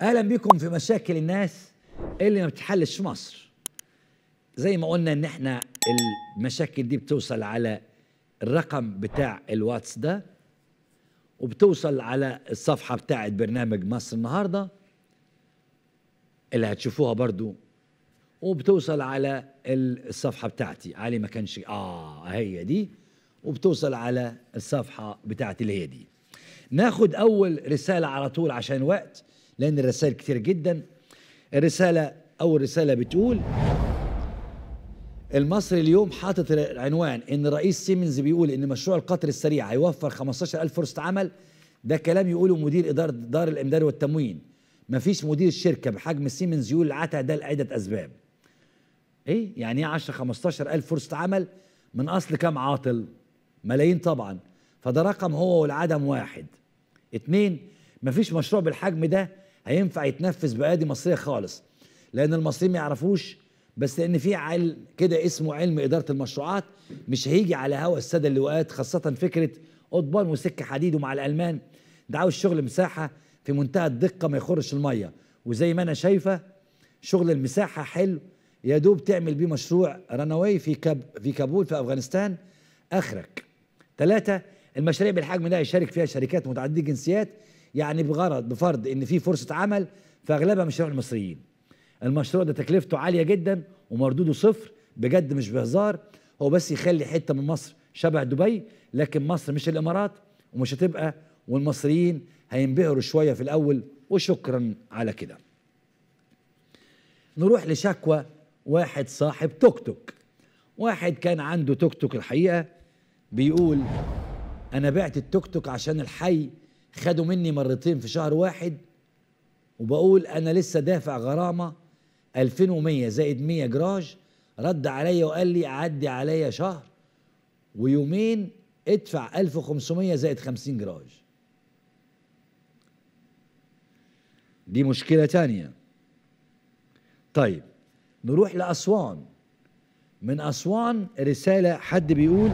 اهلا بيكم في مشاكل الناس اللي ما بتحلش في مصر زي ما قلنا ان احنا المشاكل دي بتوصل على الرقم بتاع الواتس ده وبتوصل على الصفحه بتاعه برنامج مصر النهارده اللي هتشوفوها برضو وبتوصل على الصفحه بتاعتي علي ما كانش اه هي دي وبتوصل على الصفحه بتاعتي اللي هي دي ناخد اول رساله على طول عشان وقت لأن الرسائل كتير جدا الرسالة أول رسالة بتقول المصري اليوم حاطط العنوان ان رئيس سيمنز بيقول ان مشروع القطر السريع هيوفر 15000 فرصه عمل ده كلام يقوله مدير اداره دار الامداد والتموين مفيش مدير شركه بحجم سيمنز يقول العتا ده لعده اسباب ايه يعني ايه 10 15000 فرصه عمل من اصل كام عاطل ملايين طبعا فده رقم هو والعدم واحد اتنين مفيش مشروع بالحجم ده هينفع يتنفذ بأيادي مصرية خالص لأن المصريين ما يعرفوش بس لأن في علم كده اسمه علم إدارة المشروعات مش هيجي على هوا السادة اللواءات خاصة فكرة قضبان وسكة حديد ومع الألمان ده عاوز شغل مساحة في منتهى الدقة ما يخرش المية وزي ما أنا شايفة شغل المساحة حلو يا دوب تعمل بيه مشروع رنوي في كاب في كابول في أفغانستان آخرك ثلاثة المشاريع بالحجم ده يشارك فيها شركات متعددة الجنسيات يعني بغرض بفرض ان في فرصه عمل فاغلبها مش المصريين. للمصريين المشروع ده تكلفته عاليه جدا ومردوده صفر بجد مش بهزار هو بس يخلي حته من مصر شبه دبي لكن مصر مش الامارات ومش هتبقى والمصريين هينبهروا شويه في الاول وشكرا على كده نروح لشكوى واحد صاحب توك توك واحد كان عنده توك توك الحقيقه بيقول انا بعت التوك توك عشان الحي خدوا مني مرتين في شهر واحد وبقول انا لسه دافع غرامه 2100 زائد 100 جراج رد عليا وقال لي عدي عليا شهر ويومين ادفع 1500 زائد 50 جراج دي مشكله تانية طيب نروح لاسوان من اسوان رساله حد بيقول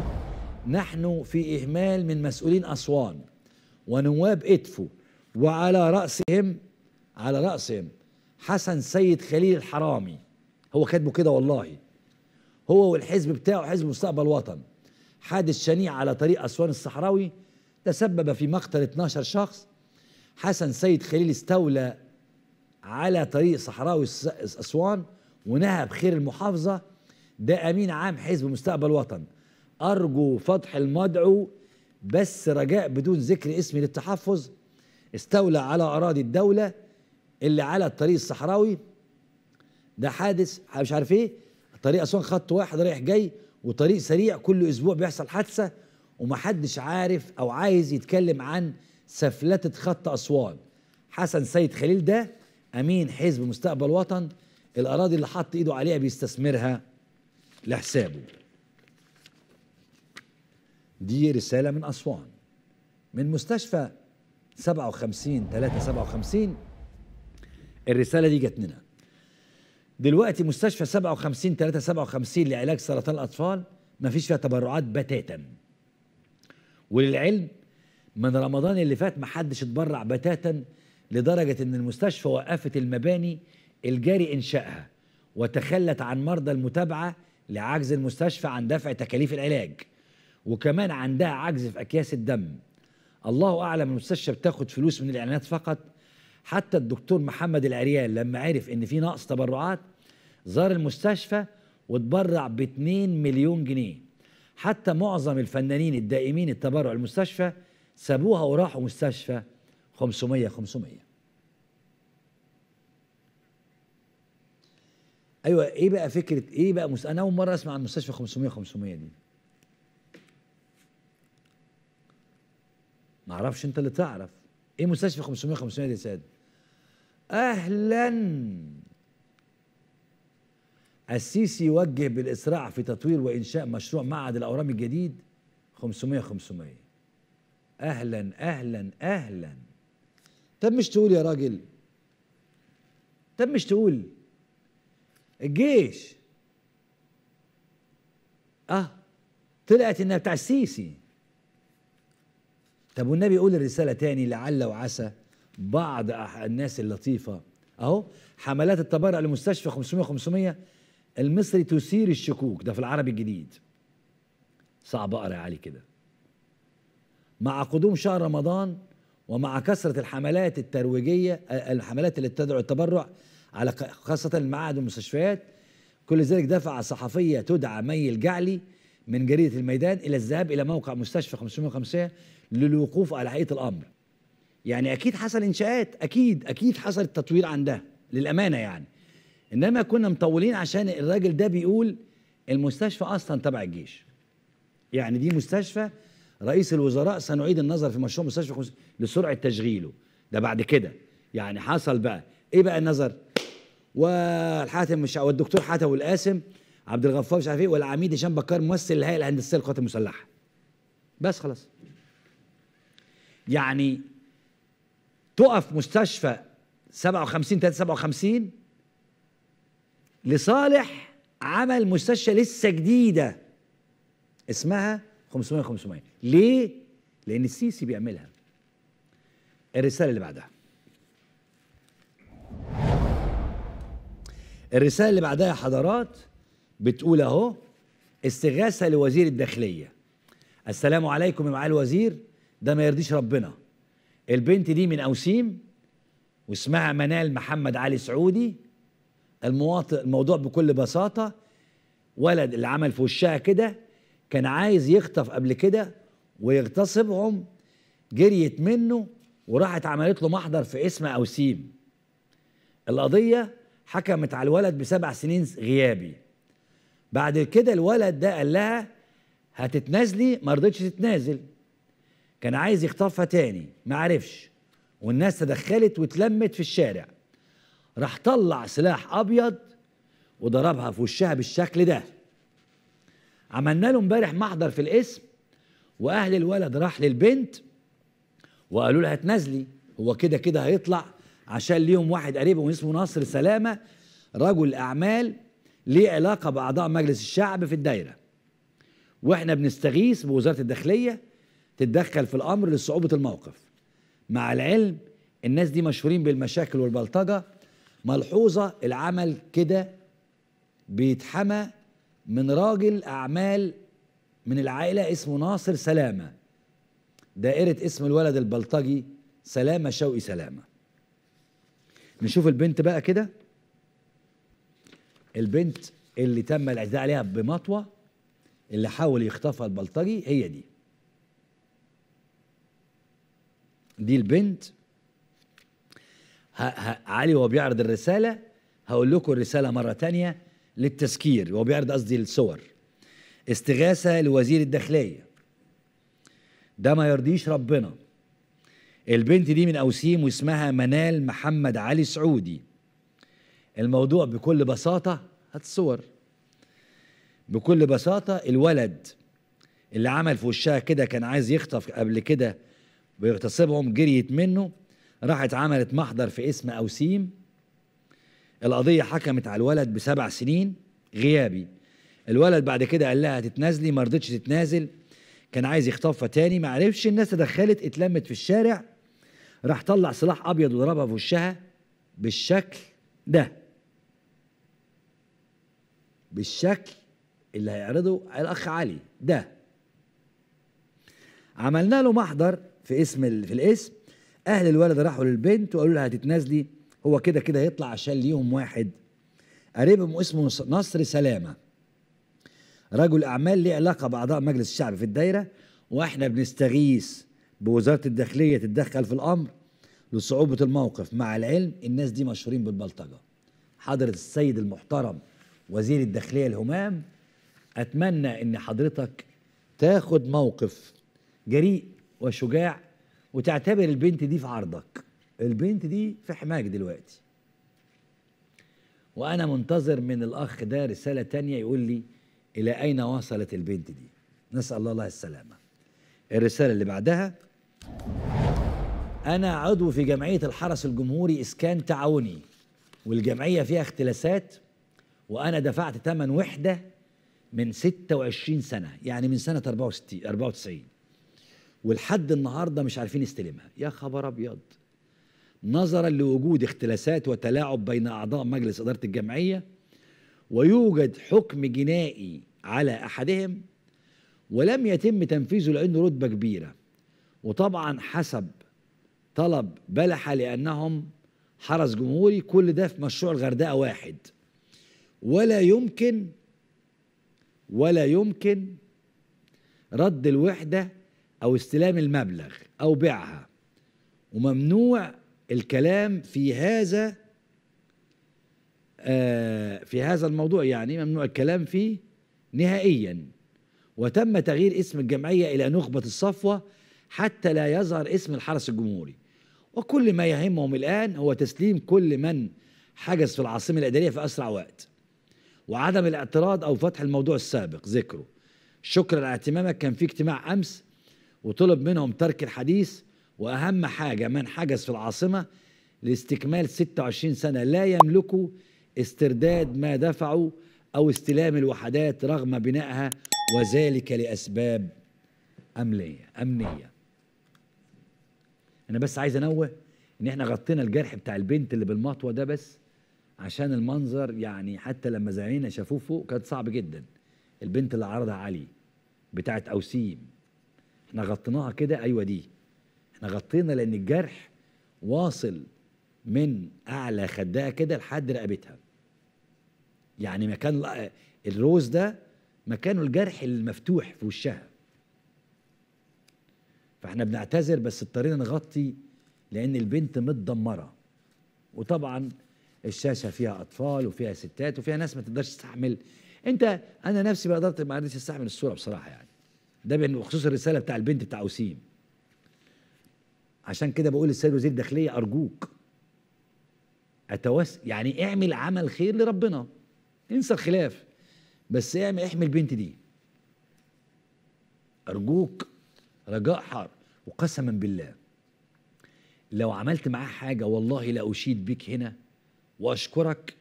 نحن في اهمال من مسؤولين اسوان ونواب إدفو وعلى رأسهم على رأسهم حسن سيد خليل الحرامي هو كاتبه كده والله هو والحزب بتاعه حزب مستقبل وطن حادث شنيع على طريق أسوان الصحراوي تسبب في مقتل 12 شخص حسن سيد خليل استولى على طريق صحراوي أسوان ونهى بخير المحافظة ده أمين عام حزب مستقبل وطن أرجو فتح المدعو بس رجاء بدون ذكر اسمي للتحفظ استولى على أراضي الدولة اللي على الطريق الصحراوي ده حادث مش عارف ايه الطريق أسوان خط واحد رايح جاي وطريق سريع كل أسبوع بيحصل حادثة ومحدش عارف أو عايز يتكلم عن سفلتة خط أسوان حسن سيد خليل ده أمين حزب مستقبل وطن الأراضي اللي حط إيده عليها بيستثمرها لحسابه دي رسالة من أسوان من مستشفى 57 3 57 الرسالة دي جت لنا دلوقتي مستشفى 57 3 57 لعلاج سرطان الأطفال ما فيش فيها تبرعات بتاتا وللعلم من رمضان اللي فات ما حدش اتبرع بتاتا لدرجة ان المستشفى وقفت المباني الجاري انشائها وتخلت عن مرضى المتابعة لعجز المستشفى عن دفع تكاليف العلاج وكمان عندها عجز في اكياس الدم الله اعلم المستشفى بتاخد فلوس من الاعلانات فقط حتى الدكتور محمد العريان لما عرف ان في نقص تبرعات زار المستشفى وتبرع ب 2 مليون جنيه حتى معظم الفنانين الدائمين التبرع المستشفى سابوها وراحوا مستشفى 500 500 ايوه ايه بقى فكره ايه بقى مس... انا اول مره اسمع عن مستشفى 500 500 دي ما اعرفش انت اللي تعرف ايه مستشفى 500 500 يا سيد اهلا السيسي يوجه بالاسراع في تطوير وانشاء مشروع معهد الاورام الجديد 500 500 اهلا اهلا اهلا طب مش تقول يا راجل طب مش تقول الجيش اه طلعت انها بتاع السيسي طب والنبي يقول الرسالة تاني لعل وعسى بعض الناس اللطيفة أهو حملات التبرع لمستشفى 500 500 المصري تثير الشكوك ده في العربي الجديد صعب أقرأ علي كده مع قدوم شهر رمضان ومع كثرة الحملات الترويجية آه، الحملات اللي تدعو التبرع على خاصة المعاهد والمستشفيات كل ذلك دفع صحفية تدعى مي الجعلي من جريدة الميدان إلى الذهاب إلى موقع مستشفى 550 للوقوف على حقيقه الامر يعني اكيد حصل انشاءات اكيد اكيد حصل التطوير عندها للامانه يعني انما كنا مطولين عشان الراجل ده بيقول المستشفى اصلا تبع الجيش يعني دي مستشفى رئيس الوزراء سنعيد النظر في مشروع مستشفى لسرعه تشغيله ده بعد كده يعني حصل بقى ايه بقى النظر والحاتم مش والدكتور حاتم والقاسم عبد الغفار مش عارف ايه والعميد هشام بكار ممثل الهيئه الهندسيه للقوات المسلحه بس خلاص يعني تقف مستشفى 57 357 لصالح عمل مستشفى لسه جديده اسمها 500 500 ليه؟ لان السيسي بيعملها الرساله اللي بعدها الرساله اللي بعدها يا حضرات بتقول اهو استغاثه لوزير الداخليه السلام عليكم يا معالي الوزير ده ما يرضيش ربنا البنت دي من اوسيم واسمها منال محمد علي سعودي المواطن الموضوع بكل بساطه ولد اللي عمل في وشها كده كان عايز يخطف قبل كده ويغتصبهم جريت منه وراحت عملت له محضر في اسم اوسيم القضيه حكمت على الولد بسبع سنين غيابي بعد كده الولد ده قال لها هتتنازلي ما رضتش تتنازل كان عايز يخطفها تاني ما عرفش والناس تدخلت واتلمت في الشارع راح طلع سلاح ابيض وضربها في وشها بالشكل ده عملنا له امبارح محضر في القسم واهل الولد راح للبنت وقالوا لها تنزلي هو كده كده هيطلع عشان ليهم واحد قريبهم اسمه ناصر سلامه رجل اعمال ليه علاقه باعضاء مجلس الشعب في الدايره واحنا بنستغيث بوزاره الداخليه تتدخل في الامر لصعوبه الموقف مع العلم الناس دي مشهورين بالمشاكل والبلطجه ملحوظه العمل كده بيتحمى من راجل اعمال من العائله اسمه ناصر سلامه دائره اسم الولد البلطجي سلامه شوقي سلامه نشوف البنت بقى كده البنت اللي تم الاعتداء عليها بمطوه اللي حاول يخطفها البلطجي هي دي دي البنت ه... ه... علي وهو بيعرض الرساله هقول لكم الرساله مره تانية للتذكير وهو بيعرض قصدي الصور استغاثه لوزير الداخليه ده ما يرضيش ربنا البنت دي من اوسيم واسمها منال محمد علي سعودي الموضوع بكل بساطه هات الصور بكل بساطه الولد اللي عمل في وشها كده كان عايز يخطف قبل كده ويغتصبهم جريت منه راحت عملت محضر في اسم أوسيم القضية حكمت على الولد بسبع سنين غيابي الولد بعد كده قال لها تتنازلي ما رضتش تتنازل كان عايز يخطفها تاني ما عرفش الناس تدخلت اتلمت في الشارع راح طلع سلاح ابيض وضربها في وشها بالشكل ده بالشكل اللي هيعرضه الاخ علي ده عملنا له محضر في اسم ال... في الاسم اهل الولد راحوا للبنت وقالوا لها هتتنازلي هو كده كده هيطلع عشان ليهم واحد قريبهم اسمه نصر سلامه رجل اعمال ليه علاقه باعضاء مجلس الشعب في الدايره واحنا بنستغيث بوزاره الداخليه تتدخل في الامر لصعوبه الموقف مع العلم الناس دي مشهورين بالبلطجه حضره السيد المحترم وزير الداخليه الهمام اتمنى ان حضرتك تاخد موقف جريء وشجاع وتعتبر البنت دي في عرضك البنت دي في حماك دلوقتي وانا منتظر من الاخ ده رساله تانية يقول لي الى اين وصلت البنت دي نسال الله, الله السلامه الرساله اللي بعدها انا عضو في جمعيه الحرس الجمهوري اسكان تعاوني والجمعيه فيها اختلاسات وانا دفعت ثمن وحده من 26 سنه يعني من سنه 64 94 ولحد النهارده مش عارفين يستلمها يا خبر ابيض نظرا لوجود اختلاسات وتلاعب بين اعضاء مجلس اداره الجمعيه ويوجد حكم جنائي على احدهم ولم يتم تنفيذه لانه رتبه كبيره وطبعا حسب طلب بلحه لانهم حرس جمهوري كل ده في مشروع الغردقه واحد ولا يمكن ولا يمكن رد الوحده أو استلام المبلغ أو بيعها وممنوع الكلام في هذا آه، في هذا الموضوع يعني ممنوع الكلام فيه نهائيا وتم تغيير اسم الجمعية إلى نخبة الصفوة حتى لا يظهر اسم الحرس الجمهوري وكل ما يهمهم الآن هو تسليم كل من حجز في العاصمة الإدارية في أسرع وقت وعدم الاعتراض أو فتح الموضوع السابق ذكره شكرا على اهتمامك كان في اجتماع أمس وطلب منهم ترك الحديث وأهم حاجة من حجز في العاصمة لاستكمال 26 سنة لا يملكوا استرداد ما دفعوا أو استلام الوحدات رغم بنائها وذلك لأسباب أمنية أمنية أنا بس عايز أنوه إن إحنا غطينا الجرح بتاع البنت اللي بالمطوة ده بس عشان المنظر يعني حتى لما زعينا شافوه فوق كانت صعب جدا البنت اللي عرضها علي بتاعت أوسيم احنا غطيناها كده ايوه دي احنا غطينا لان الجرح واصل من اعلى خدها كده لحد رقبتها يعني مكان الروز ده مكانه الجرح المفتوح في وشها فاحنا بنعتذر بس اضطرينا نغطي لان البنت متدمره وطبعا الشاشه فيها اطفال وفيها ستات وفيها ناس ما تقدرش تستحمل انت انا نفسي ما قدرت ما قدرتش استحمل الصوره بصراحه يعني ده بخصوص الرساله بتاع البنت بتاع وسيم عشان كده بقول للسيد وزير الداخليه ارجوك اتوس يعني اعمل عمل خير لربنا انسى الخلاف بس اعمل احمي البنت دي ارجوك رجاء حار وقسما بالله لو عملت معاه حاجه والله لا اشيد بك هنا واشكرك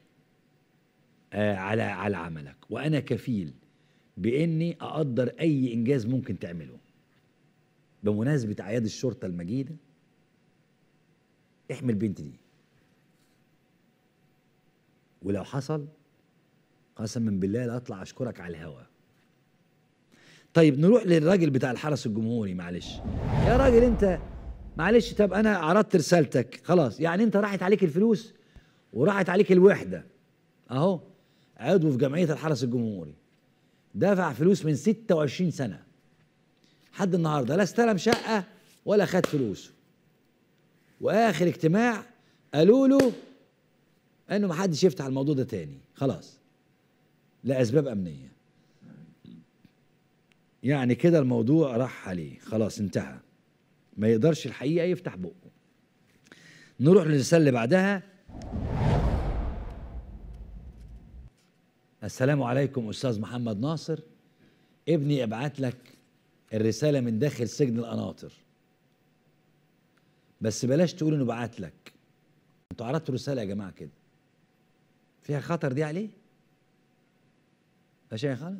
آه على على عملك وانا كفيل باني اقدر اي انجاز ممكن تعمله بمناسبه اعياد الشرطه المجيده احمي البنت دي ولو حصل قسما بالله لا اطلع اشكرك على الهوا طيب نروح للراجل بتاع الحرس الجمهوري معلش يا راجل انت معلش طب انا عرضت رسالتك خلاص يعني انت راحت عليك الفلوس وراحت عليك الوحده اهو عضو في جمعيه الحرس الجمهوري دفع فلوس من 26 سنه لحد النهارده لا استلم شقه ولا خد فلوسه واخر اجتماع قالوا له انه محدش يفتح الموضوع ده تاني خلاص لاسباب امنيه يعني كده الموضوع راح عليه خلاص انتهى ما يقدرش الحقيقه يفتح بقه نروح للرساله اللي بعدها السلام عليكم أستاذ محمد ناصر ابني ابعت لك الرسالة من داخل سجن القناطر بس بلاش تقول انه بعت لك انتوا عرضتوا رسالة يا جماعة كده فيها خطر دي عليه ماشي يا خالد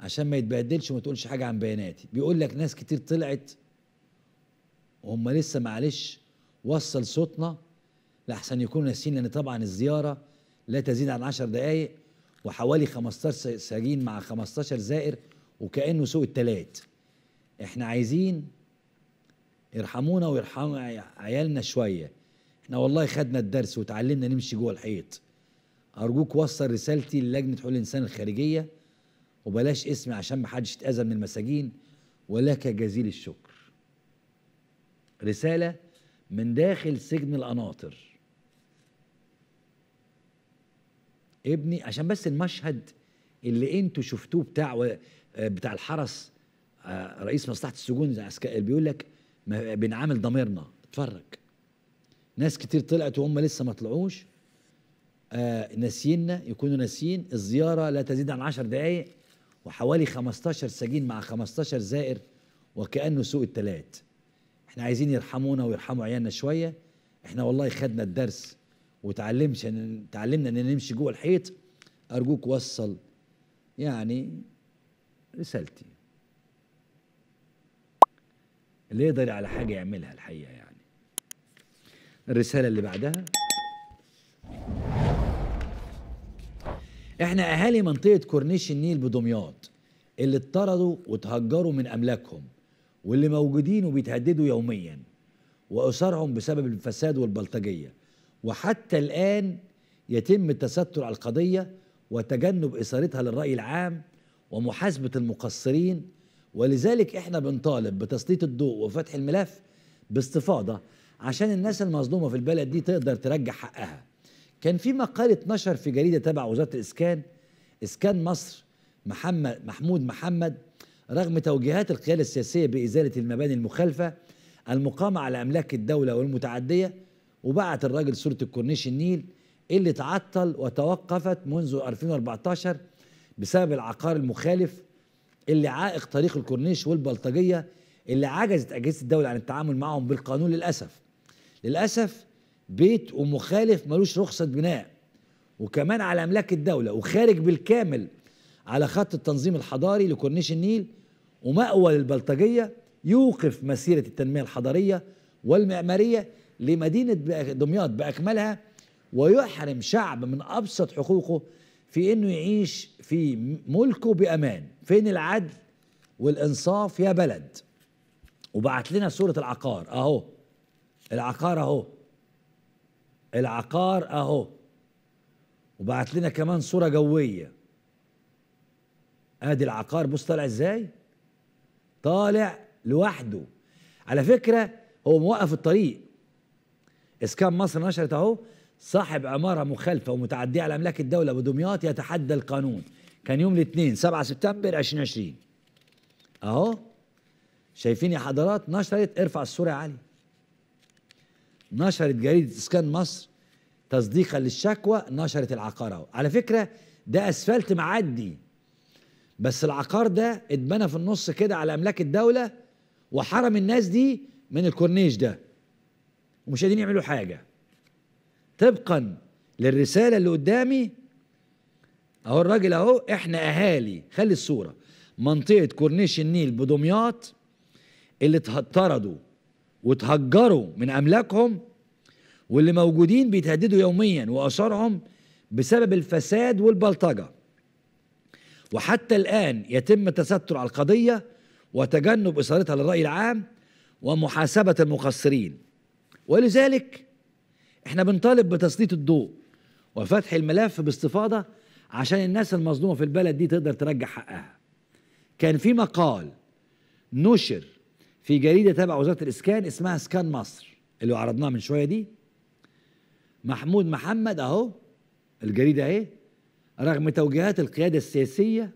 عشان ما يتبهدلش وما تقولش حاجة عن بياناتي بيقول لك ناس كتير طلعت وهم لسه معلش وصل صوتنا لأحسن يكونوا ناسيين لأن طبعا الزيارة لا تزيد عن 10 دقائق وحوالي 15 سجين مع 15 زائر وكانه سوق التلات احنا عايزين ارحمونا ويرحموا عيالنا شويه احنا والله خدنا الدرس وتعلمنا نمشي جوه الحيط ارجوك وصل رسالتي للجنه حقوق الانسان الخارجيه وبلاش اسمي عشان محدش يتاذى من المساجين ولك جزيل الشكر رساله من داخل سجن القناطر ابني عشان بس المشهد اللي انتوا شفتوه بتاع آه، بتاع الحرس آه، رئيس مصلحه السجون بيقول لك بنعامل ضميرنا اتفرج ناس كتير طلعت وهم لسه ما طلعوش آه، ناسيننا ناسينا يكونوا ناسيين الزياره لا تزيد عن 10 دقائق وحوالي 15 سجين مع 15 زائر وكانه سوق التلات احنا عايزين يرحمونا ويرحموا عيالنا شويه احنا والله خدنا الدرس وتعلمش ان تعلمنا ان نمشي جوه الحيط ارجوك وصل يعني رسالتي اللي يقدر على حاجه يعملها الحقيقه يعني الرساله اللي بعدها احنا اهالي منطقه كورنيش النيل بدمياط اللي اتطردوا وتهجروا من املاكهم واللي موجودين وبيتهددوا يوميا واسرهم بسبب الفساد والبلطجيه وحتى الآن يتم التستر على القضية وتجنب إثارتها للرأي العام ومحاسبة المقصرين ولذلك احنا بنطالب بتسليط الضوء وفتح الملف باستفاضة عشان الناس المظلومة في البلد دي تقدر ترجع حقها كان في مقال اتنشر في جريدة تبع وزارة الإسكان إسكان مصر محمد محمود محمد رغم توجيهات القيادة السياسية بإزالة المباني المخالفة المقامة على أملاك الدولة والمتعدية وبعت الراجل صوره الكورنيش النيل اللي تعطل وتوقفت منذ 2014 بسبب العقار المخالف اللي عائق طريق الكورنيش والبلطجيه اللي عجزت اجهزه الدوله عن التعامل معهم بالقانون للاسف للاسف بيت ومخالف ملوش رخصه بناء وكمان على املاك الدوله وخارج بالكامل على خط التنظيم الحضاري لكورنيش النيل ومأوى للبلطجيه يوقف مسيره التنميه الحضاريه والمعماريه لمدينة دمياط بأكملها ويحرم شعب من أبسط حقوقه في أنه يعيش في ملكه بأمان فين العدل والإنصاف يا بلد وبعت لنا صورة العقار أهو العقار أهو العقار أهو وبعت لنا كمان صورة جوية ادي العقار بص طالع ازاي طالع لوحده على فكرة هو موقف الطريق اسكان مصر نشرت اهو صاحب عماره مخالفه ومتعديه على املاك الدوله بدمياط يتحدى القانون كان يوم الاثنين 7 سبتمبر 2020 اهو شايفين يا حضرات نشرت ارفع الصوره يا علي نشرت جريده اسكان مصر تصديقا للشكوى نشرت العقار اهو على فكره ده اسفلت معدي بس العقار ده اتبنى في النص كده على املاك الدوله وحرم الناس دي من الكورنيش ده ومش قادرين يعملوا حاجه طبقا للرساله اللي قدامي اهو الراجل اهو احنا اهالي خلي الصوره منطقه كورنيش النيل بدمياط اللي اتطردوا وتهجروا من املاكهم واللي موجودين بيتهددوا يوميا واثارهم بسبب الفساد والبلطجه وحتى الان يتم التستر على القضيه وتجنب اثارتها للراي العام ومحاسبه المقصرين ولذلك احنا بنطالب بتسليط الضوء وفتح الملف باستفاضه عشان الناس المظلومه في البلد دي تقدر ترجع حقها. كان في مقال نشر في جريده تابعة وزاره الاسكان اسمها اسكان مصر اللي عرضناها من شويه دي محمود محمد اهو الجريده اهي رغم توجيهات القياده السياسيه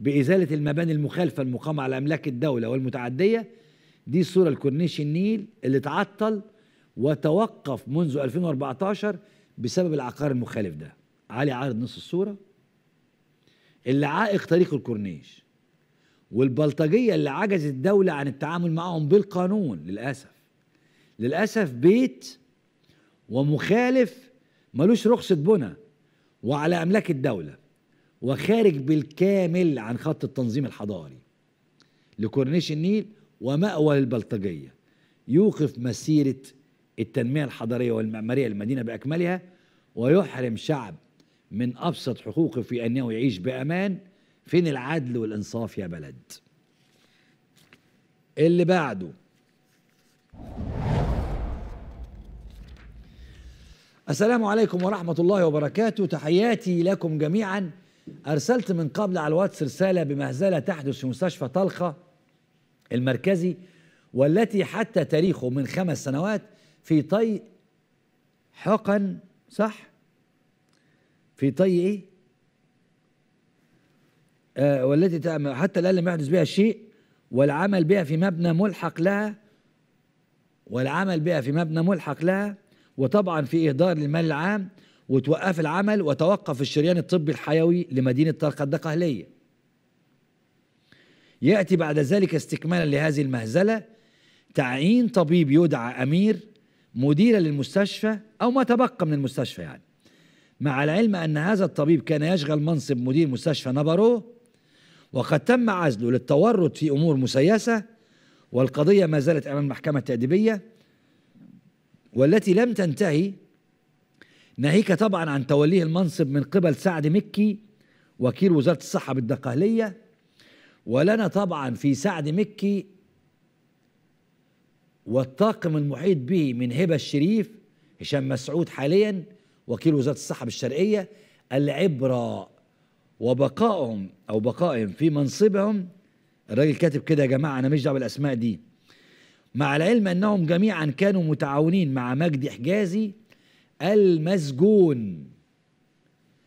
بازاله المباني المخالفه المقامه على املاك الدوله والمتعديه دي الصورة الكورنيش النيل اللي اتعطل وتوقف منذ 2014 بسبب العقار المخالف ده علي عارض نص الصورة اللي عائق طريق الكورنيش والبلطجية اللي عجزت الدولة عن التعامل معهم بالقانون للأسف للأسف بيت ومخالف ملوش رخصة بنى وعلى أملاك الدولة وخارج بالكامل عن خط التنظيم الحضاري لكورنيش النيل ومأوى للبلطجية يوقف مسيرة التنمية الحضرية والمعمارية للمدينة بأكملها ويحرم شعب من أبسط حقوقه في أنه يعيش بأمان فين العدل والإنصاف يا بلد اللي بعده السلام عليكم ورحمة الله وبركاته تحياتي لكم جميعا أرسلت من قبل على الواتس رسالة بمهزلة تحدث في مستشفى طلخة المركزي والتي حتى تاريخه من خمس سنوات في طي حقن صح في طي ايه آه والتي حتى الآن لم يحدث بها شيء والعمل بها في مبنى ملحق لها والعمل بها في مبنى ملحق لها وطبعا في إهدار للمال العام وتوقف العمل وتوقف الشريان الطبي الحيوي لمدينة طرقة الدقهلية يأتي بعد ذلك استكمالا لهذه المهزلة تعيين طبيب يدعى أمير مديرا للمستشفى أو ما تبقى من المستشفى يعني مع العلم أن هذا الطبيب كان يشغل منصب مدير مستشفى نبرو وقد تم عزله للتورط في أمور مسيسة والقضية ما زالت أمام المحكمة التأديبية والتي لم تنتهي ناهيك طبعا عن توليه المنصب من قبل سعد مكي وكيل وزارة الصحة بالدقهلية ولنا طبعا في سعد مكي والطاقم المحيط به من هبة الشريف هشام مسعود حاليا وكيل وزارة الصحة الشرقية العبرة وبقائهم أو بقائهم في منصبهم الراجل كاتب كده يا جماعة أنا مش دعوة بالأسماء دي مع العلم أنهم جميعا كانوا متعاونين مع مجدي حجازي المسجون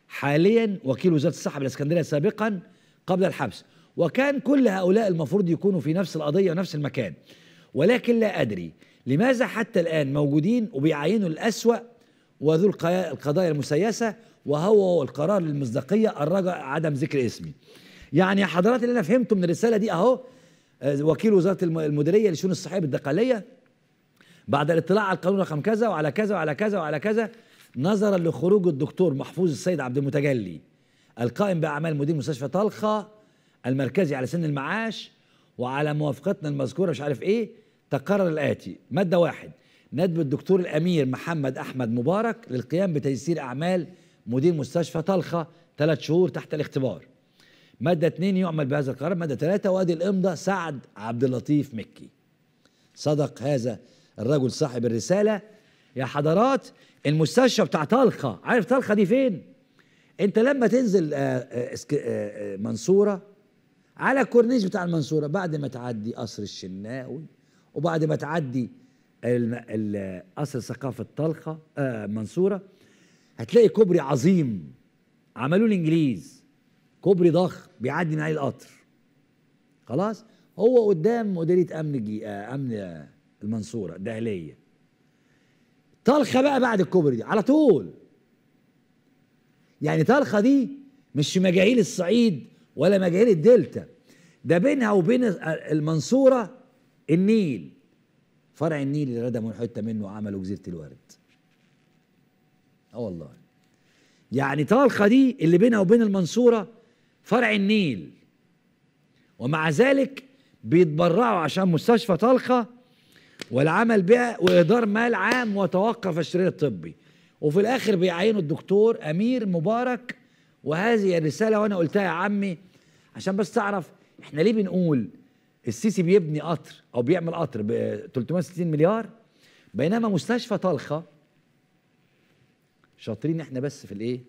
حاليا وكيل وزارة الصحة بالإسكندرية سابقا قبل الحبس وكان كل هؤلاء المفروض يكونوا في نفس القضية ونفس المكان ولكن لا أدري لماذا حتى الآن موجودين وبيعينوا الأسوأ وذو القضايا المسيسة وهو القرار للمصداقية الرجع عدم ذكر اسمي يعني حضرات اللي أنا فهمته من الرسالة دي أهو آه، وكيل وزارة المديرية لشؤون الصحية بالدقلية بعد الاطلاع على القانون رقم كذا وعلى كذا وعلى كذا وعلى كذا نظرا لخروج الدكتور محفوظ السيد عبد المتجلي القائم بأعمال مدير مستشفى طلخة المركزي على سن المعاش وعلى موافقتنا المذكوره مش عارف ايه تقرر الاتي ماده واحد ندب الدكتور الامير محمد احمد مبارك للقيام بتيسير اعمال مدير مستشفى طلخه ثلاث شهور تحت الاختبار ماده اثنين يعمل بهذا القرار ماده ثلاثه وادي الامضاء سعد عبد اللطيف مكي صدق هذا الرجل صاحب الرساله يا حضرات المستشفى بتاع طلخه عارف طلخه دي فين انت لما تنزل آه، آه، آه، منصوره على الكورنيش بتاع المنصوره بعد ما تعدي قصر الشناوي وبعد ما تعدي قصر ثقافه طلخه المنصوره آه، هتلاقي كوبري عظيم عملوه الانجليز كوبري ضخم بيعدي من عليه القطر خلاص هو قدام مديريه امن جي آه، امن المنصوره الداخليه طلخه بقى بعد الكوبري دي على طول يعني طلخه دي مش مجاهيل الصعيد ولا مجاري الدلتا ده بينها وبين المنصورة النيل فرع النيل اللي ردموا حتة منه وعملوا جزيرة الورد اه والله يعني طالخة دي اللي بينها وبين المنصورة فرع النيل ومع ذلك بيتبرعوا عشان مستشفى طالخة والعمل بها وإدار مال عام وتوقف الشرير الطبي وفي الآخر بيعينوا الدكتور أمير مبارك وهذه الرسالة وأنا قلتها يا عمي عشان بس تعرف احنا ليه بنقول السيسي بيبني قطر او بيعمل قطر ب 360 مليار بينما مستشفى طلخه شاطرين احنا بس في الايه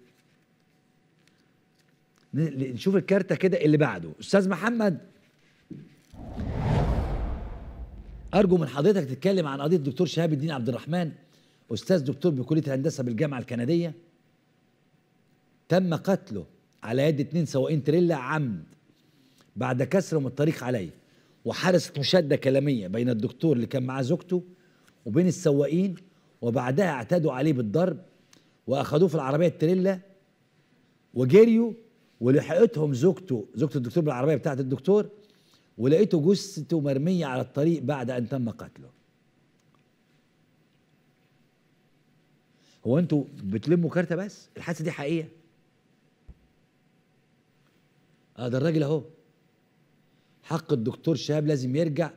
نشوف الكارته كده اللي بعده استاذ محمد ارجو من حضرتك تتكلم عن قضيه الدكتور شهاب الدين عبد الرحمن استاذ دكتور بكليه الهندسه بالجامعه الكنديه تم قتله على يد اتنين سواقين تريلا عمد بعد كسر من الطريق علي وحدثت مشاده كلاميه بين الدكتور اللي كان معاه زوجته وبين السواقين وبعدها اعتدوا عليه بالضرب واخذوه في العربيه التريلا وجريوا ولحقتهم زوجته زوجة الدكتور بالعربيه بتاعه الدكتور ولقيته جثته مرميه على الطريق بعد ان تم قتله هو انتوا بتلموا كارته بس الحادثه دي حقيقيه اه ده الراجل اهو حق الدكتور شهاب لازم يرجع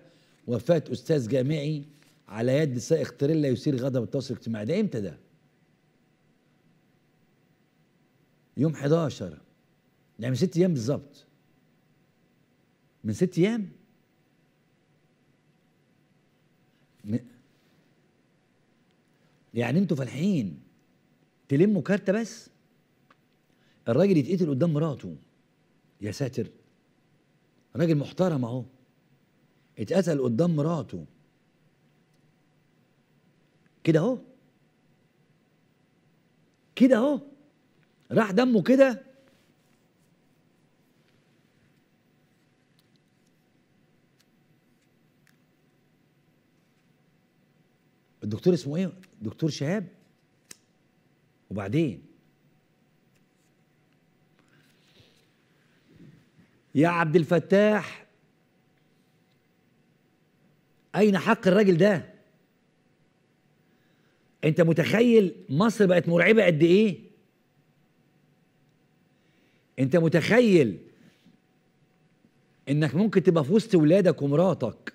وفاه استاذ جامعي على يد سائق تريلا يثير غضب التواصل الاجتماعي ده امتى ده؟ يوم 11 يعني من ست ايام بالظبط من ست ايام يعني انتوا فالحين تلموا كارته بس الراجل يتقتل قدام مراته يا ساتر راجل محترم اهو اتقتل قدام مراته كده اهو كده اهو راح دمه كده الدكتور اسمه ايه دكتور شهاب وبعدين يا عبد الفتاح أين حق الراجل ده؟ أنت متخيل مصر بقت مرعبة قد إيه؟ أنت متخيل إنك ممكن تبقى في وسط ولادك ومراتك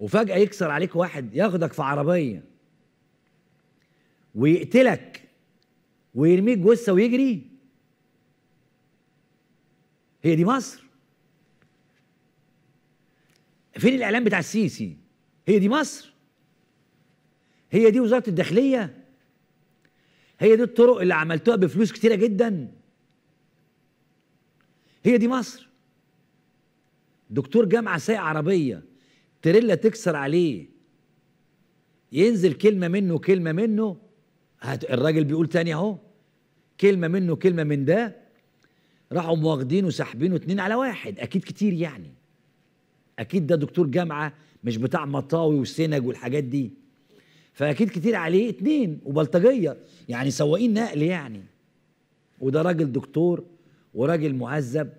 وفجأة يكسر عليك واحد ياخدك في عربية ويقتلك ويرميك جثة ويجري هي دي مصر فين الاعلام بتاع السيسي هي دي مصر هي دي وزاره الداخليه هي دي الطرق اللي عملتوها بفلوس كتيره جدا هي دي مصر دكتور جامعه سايق عربيه تريلا تكسر عليه ينزل كلمه منه كلمه منه الراجل بيقول تاني اهو كلمه منه كلمه من ده راحوا واخدينه وساحبينه اتنين على واحد اكيد كتير يعني اكيد ده دكتور جامعه مش بتاع مطاوي وسنج والحاجات دي فاكيد كتير عليه اتنين وبلطجيه يعني سواقين نقل يعني وده راجل دكتور وراجل مهذب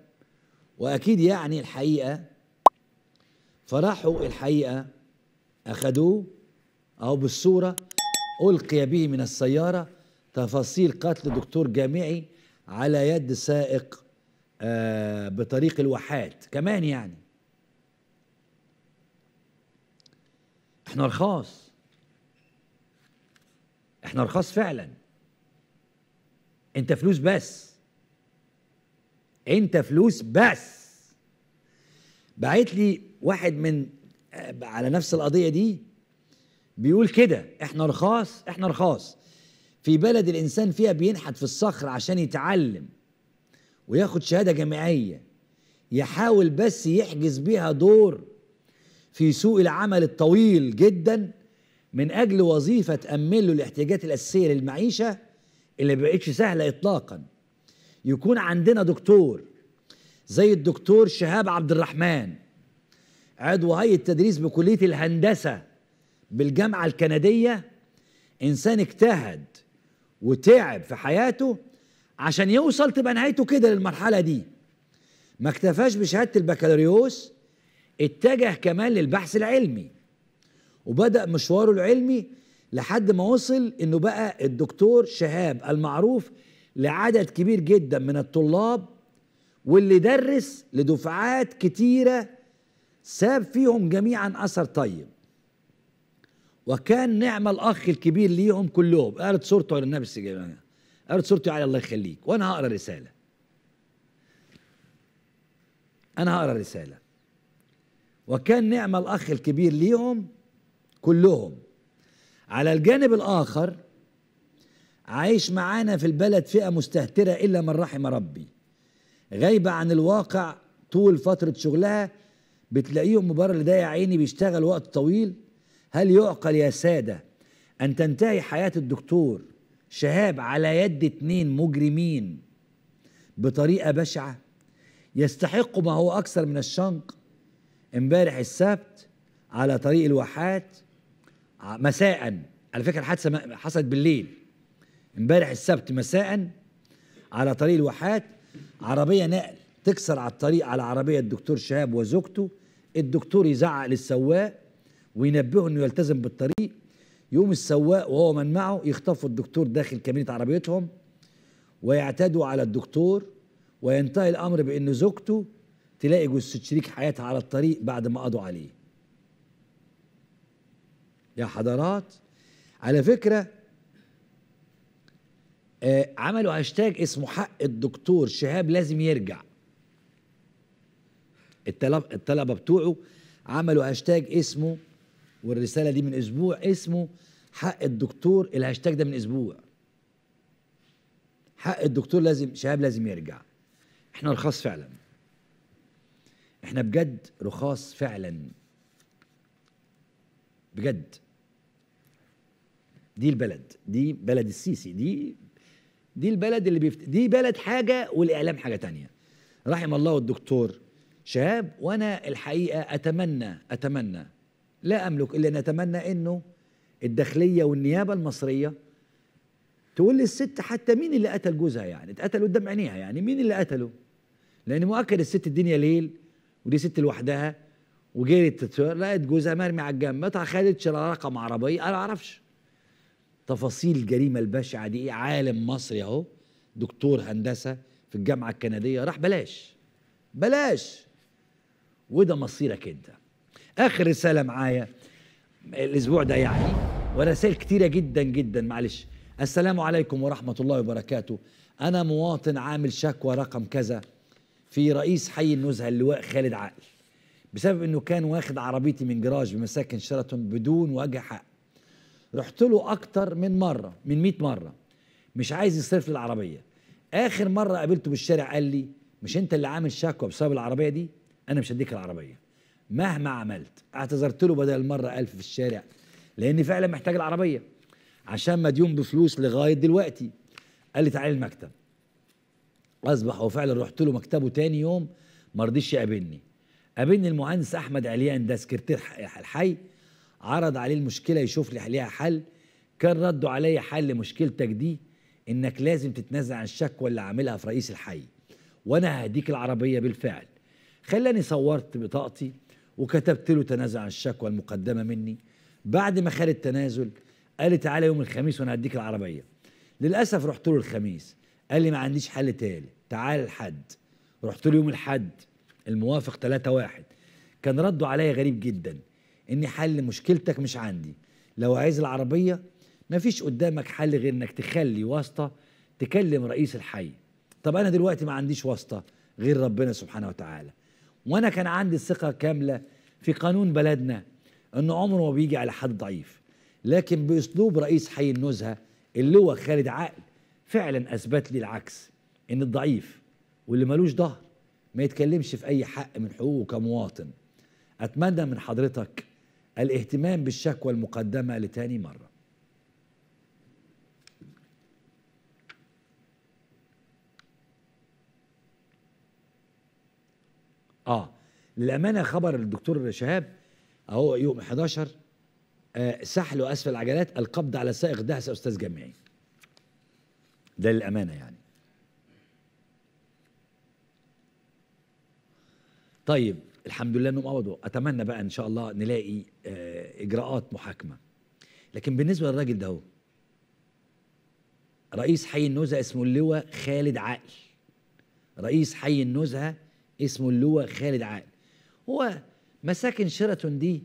واكيد يعني الحقيقه فراحوا الحقيقه اخدوه اهو بالصوره القي به من السياره تفاصيل قتل دكتور جامعي على يد سائق آه، بطريق الواحات كمان يعني احنا رخاص احنا رخاص فعلا انت فلوس بس انت فلوس بس بعت لي واحد من آه، على نفس القضيه دي بيقول كده احنا رخاص احنا رخاص في بلد الإنسان فيها بينحت في الصخر عشان يتعلم وياخد شهادة جامعية يحاول بس يحجز بيها دور في سوق العمل الطويل جدا من أجل وظيفة تأمن له الاحتياجات الأساسية للمعيشة اللي بقتش سهلة إطلاقا يكون عندنا دكتور زي الدكتور شهاب عبد الرحمن عضو هيئة تدريس بكلية الهندسة بالجامعة الكندية إنسان اجتهد وتعب في حياته عشان يوصل تبقى نهايته كده للمرحله دي ما اكتفاش بشهاده البكالوريوس اتجه كمان للبحث العلمي وبدا مشواره العلمي لحد ما وصل انه بقى الدكتور شهاب المعروف لعدد كبير جدا من الطلاب واللي درس لدفعات كتيره ساب فيهم جميعا اثر طيب وكان نعم الاخ الكبير ليهم كلهم قالت صورته على النبي السجن قالت صورته على الله يخليك وانا هقرا رساله انا هقرا رساله وكان نعم الاخ الكبير ليهم كلهم على الجانب الاخر عايش معانا في البلد فئه مستهتره الا من رحم ربي غايبه عن الواقع طول فتره شغلها بتلاقيهم مبرر ده يا عيني بيشتغل وقت طويل هل يعقل يا سادة أن تنتهي حياة الدكتور شهاب على يد اتنين مجرمين بطريقة بشعة يستحق ما هو أكثر من الشنق امبارح السبت على طريق الواحات مساء على فكرة الحادثة حصلت بالليل امبارح السبت مساء على طريق الواحات عربية نقل تكسر على الطريق على عربية الدكتور شهاب وزوجته الدكتور يزعق للسواق وينبهه انه يلتزم بالطريق يقوم السواق وهو من معه يخطفوا الدكتور داخل كابينه عربيتهم ويعتدوا على الدكتور وينتهي الامر بان زوجته تلاقي جثه شريك حياتها على الطريق بعد ما قضوا عليه. يا حضرات على فكره آه عملوا هاشتاج اسمه حق الدكتور شهاب لازم يرجع. الطلبه بتوعه عملوا هاشتاج اسمه والرساله دي من اسبوع اسمه حق الدكتور الهاشتاج ده من اسبوع حق الدكتور لازم شهاب لازم يرجع احنا رخاص فعلا احنا بجد رخاص فعلا بجد دي البلد دي بلد السيسي دي دي البلد اللي بيفت... دي بلد حاجه والاعلام حاجه تانية رحم الله الدكتور شهاب وانا الحقيقه اتمنى اتمنى لا أملك إلا نتمنى أنه الداخلية والنيابة المصرية تقول للست حتى مين اللي قتل جوزها يعني اتقتل قدام عينيها يعني مين اللي قتله لأن مؤكد الست الدنيا ليل ودي ست لوحدها وجريت لقت جوزها مرمي على الجنب ما خدتش رقم عربية أنا اعرفش تفاصيل الجريمة البشعة دي إيه عالم مصري أهو دكتور هندسة في الجامعة الكندية راح بلاش بلاش وده مصيرك أنت اخر رساله معايا الاسبوع ده يعني ورسائل كتيره جدا جدا معلش السلام عليكم ورحمه الله وبركاته انا مواطن عامل شكوى رقم كذا في رئيس حي النزهه اللواء خالد عقل بسبب انه كان واخد عربيتي من جراج بمساكن شيراتون بدون وجه حق رحت له اكتر من مره من 100 مره مش عايز يصرف لي العربيه اخر مره قابلته بالشارع قال لي مش انت اللي عامل شكوى بسبب العربيه دي انا مش هديك العربيه مهما عملت اعتذرت له بدل المرة ألف في الشارع لأني فعلا محتاج العربية عشان مديون بفلوس لغاية دلوقتي قال لي تعالى المكتب أصبح وفعلا رحت له مكتبه تاني يوم ما رضيش يقابلني قابلني المهندس أحمد عليان ده سكرتير الحي عرض عليه المشكلة يشوف لي ليها حل كان رده عليا حل مشكلتك دي إنك لازم تتنازل عن الشكوى اللي عاملها في رئيس الحي وأنا هديك العربية بالفعل خلاني صورت بطاقتي وكتبت له تنازل عن الشكوى المقدمه مني بعد ما خد التنازل قال لي تعالى يوم الخميس وانا هديك العربيه للاسف رحت له الخميس قال لي ما عنديش حل تالي تعال الحد رحت له يوم الحد الموافق 3 واحد كان رده عليا غريب جدا اني حل مشكلتك مش عندي لو عايز العربيه ما فيش قدامك حل غير انك تخلي واسطه تكلم رئيس الحي طب انا دلوقتي ما عنديش واسطه غير ربنا سبحانه وتعالى وانا كان عندي ثقه كامله في قانون بلدنا انه عمره ما بيجي على حد ضعيف لكن باسلوب رئيس حي النزهه اللي هو خالد عقل فعلا اثبت لي العكس ان الضعيف واللي ملوش ظهر ما يتكلمش في اي حق من حقوقه كمواطن اتمنى من حضرتك الاهتمام بالشكوى المقدمه لتاني مره اه للامانه خبر الدكتور شهاب اهو يوم 11 آه سحله اسفل العجلات القبض على سائق دهس استاذ جامعي ده للامانه يعني طيب الحمد لله انهم قبضوا اتمنى بقى ان شاء الله نلاقي آه اجراءات محاكمه لكن بالنسبه للراجل ده هو رئيس حي النزهه اسمه اللواء خالد عاقل رئيس حي النزهه اسمه اللواء خالد عقل هو مساكن شيراتون دي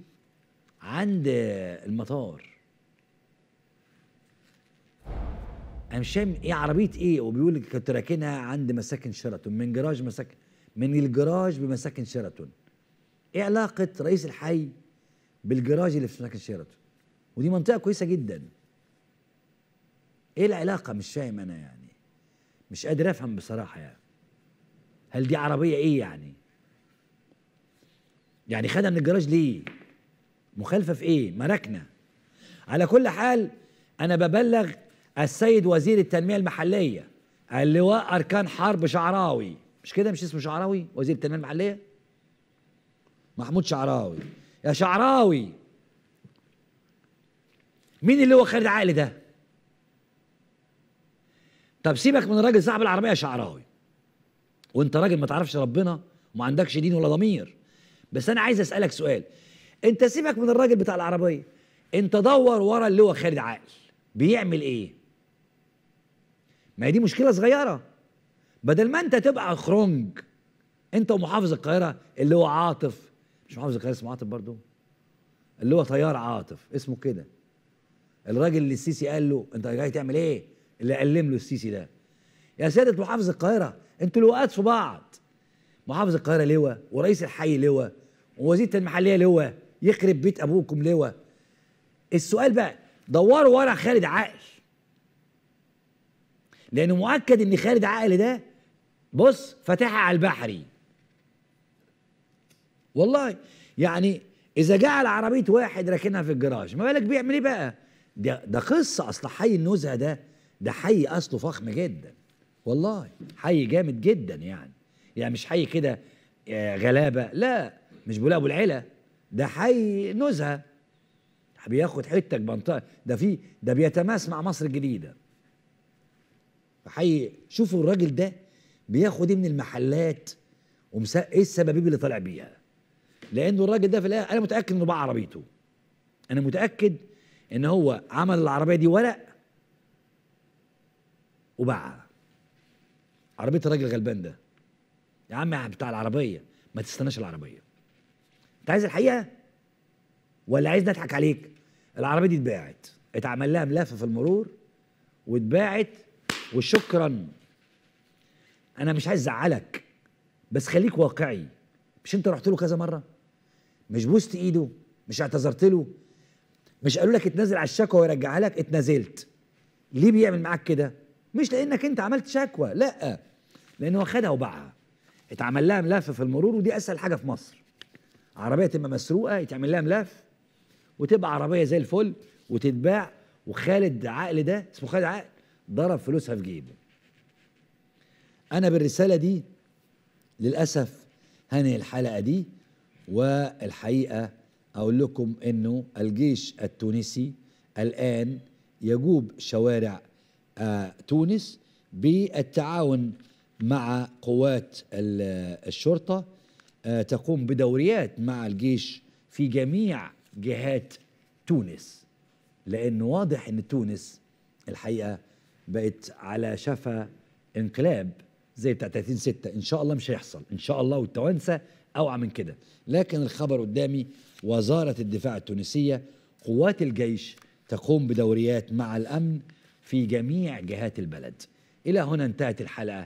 عند المطار قام شام ايه عربيه ايه وبيقول كنت راكنها عند مساكن شيراتون من جراج مساكن من الجراج بمساكن شيراتون ايه علاقه رئيس الحي بالجراج اللي في مساكن شيراتون ودي منطقه كويسه جدا ايه العلاقه مش فاهم انا يعني مش قادر افهم بصراحه يعني هل دي عربيه ايه يعني يعني خدها من الجراج ليه مخالفه في ايه مراكنة على كل حال انا ببلغ السيد وزير التنميه المحليه اللواء اركان حرب شعراوي مش كده مش اسمه شعراوي وزير التنميه المحليه محمود شعراوي يا شعراوي مين اللي هو خالد عقل ده طب سيبك من الراجل صاحب العربيه شعراوي وانت راجل ما تعرفش ربنا وما عندكش دين ولا ضمير بس انا عايز اسالك سؤال انت سيبك من الراجل بتاع العربيه انت دور ورا اللي هو خالد عقل بيعمل ايه ما هي دي مشكله صغيره بدل ما انت تبقى خرنج انت ومحافظ القاهره اللي هو عاطف مش محافظ القاهره اسمه عاطف برضه اللي هو طيار عاطف اسمه كده الراجل اللي السيسي قال له انت جاي تعمل ايه اللي قلم له السيسي ده يا سياده محافظ القاهره انتوا لوقات في بعض محافظ القاهره لواء ورئيس الحي لواء ووزيره المحليه لواء يخرب بيت ابوكم لواء السؤال بقى دوروا ورا خالد عاقل لانه مؤكد ان خالد عاقل ده بص فاتحها على البحري والله يعني اذا جاء على عربيه واحد راكنها في الجراج ما بالك بيعمل ايه بقى ده ده قصه اصل حي النزهه ده ده حي اصله فخم جدا والله حي جامد جدا يعني يعني مش حي كده آه، غلابه لا مش بقول ابو العلا ده حي نزهه بياخد حته منطقه ده في ده بيتماس مع مصر الجديده حي شوفوا الراجل ده بياخد ايه من المحلات ومس ايه السبابيب اللي طالع بيها لانه الراجل ده في الاخر انا متاكد انه باع عربيته انا متاكد ان هو عمل العربيه دي ورق وباعها عربيه الراجل الغلبان ده يا عم بتاع العربيه ما تستناش العربيه انت عايز الحقيقه ولا عايز نضحك عليك العربيه دي اتباعت اتعمل لها ملف في المرور واتباعت وشكرا انا مش عايز ازعلك بس خليك واقعي مش انت رحت له كذا مره مش بوست ايده مش اعتذرت له مش قالوا لك اتنازل على الشكوى ويرجعها لك اتنازلت ليه بيعمل معاك كده مش لانك انت عملت شكوى لا لانه خدها وباعها اتعمل لها ملف في المرور ودي اسهل حاجه في مصر عربيه تبقى مسروقه يتعمل لها ملف وتبقى عربيه زي الفل وتتباع وخالد عقل ده اسمه خالد عقل ضرب فلوسها في جيبه انا بالرساله دي للاسف هنهي الحلقه دي والحقيقه اقول لكم انه الجيش التونسي الان يجوب شوارع آه، تونس بالتعاون مع قوات الشرطة آه، تقوم بدوريات مع الجيش في جميع جهات تونس لأن واضح أن تونس الحقيقة بقت على شفا انقلاب زي بتاع 30 6 ان شاء الله مش هيحصل ان شاء الله والتوانسه اوعى من كده لكن الخبر قدامي وزاره الدفاع التونسيه قوات الجيش تقوم بدوريات مع الامن في جميع جهات البلد إلى هنا انتهت الحلقة